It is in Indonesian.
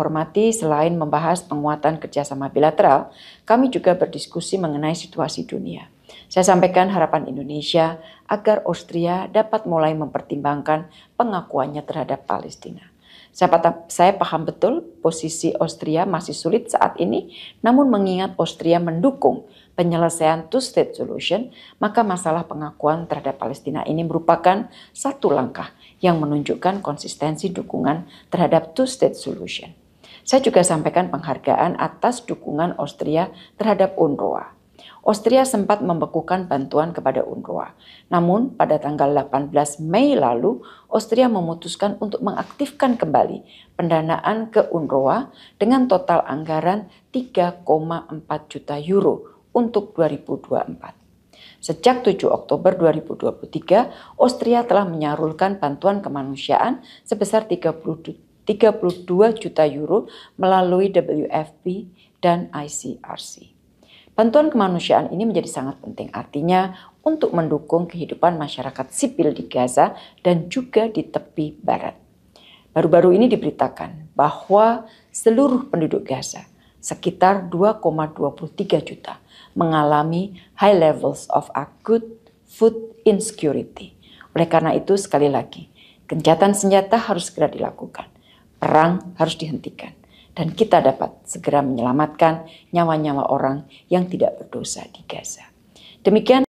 hormati, selain membahas penguatan kerjasama bilateral, kami juga berdiskusi mengenai situasi dunia. Saya sampaikan harapan Indonesia agar Austria dapat mulai mempertimbangkan pengakuannya terhadap Palestina. Saya paham betul posisi Austria masih sulit saat ini, namun mengingat Austria mendukung penyelesaian two-state solution, maka masalah pengakuan terhadap Palestina ini merupakan satu langkah yang menunjukkan konsistensi dukungan terhadap two-state solution. Saya juga sampaikan penghargaan atas dukungan Austria terhadap UNRWA. Austria sempat membekukan bantuan kepada UNRWA. Namun, pada tanggal 18 Mei lalu, Austria memutuskan untuk mengaktifkan kembali pendanaan ke UNRWA dengan total anggaran 3,4 juta euro untuk 2024. Sejak 7 Oktober 2023, Austria telah menyalurkan bantuan kemanusiaan sebesar juta 32 juta euro melalui WFP dan ICRC. Bantuan kemanusiaan ini menjadi sangat penting, artinya untuk mendukung kehidupan masyarakat sipil di Gaza dan juga di tepi barat. Baru-baru ini diberitakan bahwa seluruh penduduk Gaza, sekitar 2,23 juta, mengalami high levels of acute food insecurity. Oleh karena itu, sekali lagi, gencatan senjata harus segera dilakukan Perang harus dihentikan dan kita dapat segera menyelamatkan nyawa-nyawa orang yang tidak berdosa di Gaza. Demikian